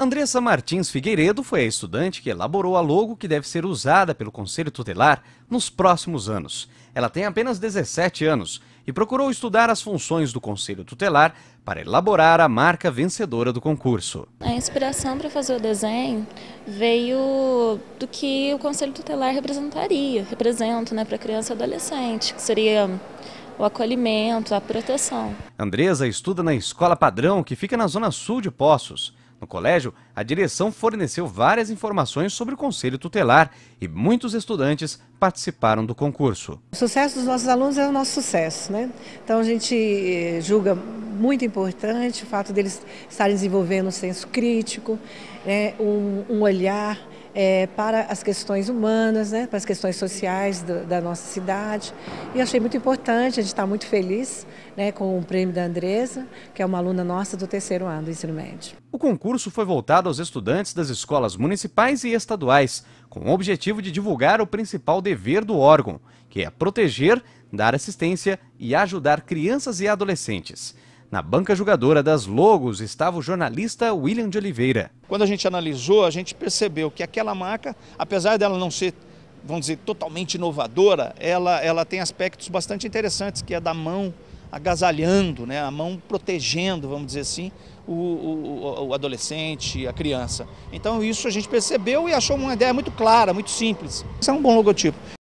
Andressa Martins Figueiredo foi a estudante que elaborou a logo que deve ser usada pelo Conselho Tutelar nos próximos anos. Ela tem apenas 17 anos e procurou estudar as funções do Conselho Tutelar para elaborar a marca vencedora do concurso. A inspiração para fazer o desenho veio do que o Conselho Tutelar representaria, representa né, para criança e adolescente, que seria o acolhimento, a proteção. Andresa estuda na Escola Padrão, que fica na zona sul de Poços. No colégio, a direção forneceu várias informações sobre o conselho tutelar e muitos estudantes participaram do concurso. O sucesso dos nossos alunos é o nosso sucesso, né? Então a gente eh, julga muito importante o fato deles estarem desenvolvendo um senso crítico, né? um, um olhar é, para as questões humanas, né, para as questões sociais do, da nossa cidade. E achei muito importante, a gente está muito feliz né, com o prêmio da Andresa, que é uma aluna nossa do terceiro ano do ensino médio. O concurso foi voltado aos estudantes das escolas municipais e estaduais, com o objetivo de divulgar o principal dever do órgão, que é proteger, dar assistência e ajudar crianças e adolescentes. Na banca jogadora das Logos estava o jornalista William de Oliveira. Quando a gente analisou, a gente percebeu que aquela marca, apesar dela não ser, vamos dizer, totalmente inovadora, ela, ela tem aspectos bastante interessantes, que é da mão agasalhando, né, a mão protegendo, vamos dizer assim, o, o, o adolescente, a criança. Então isso a gente percebeu e achou uma ideia muito clara, muito simples. Isso é um bom logotipo.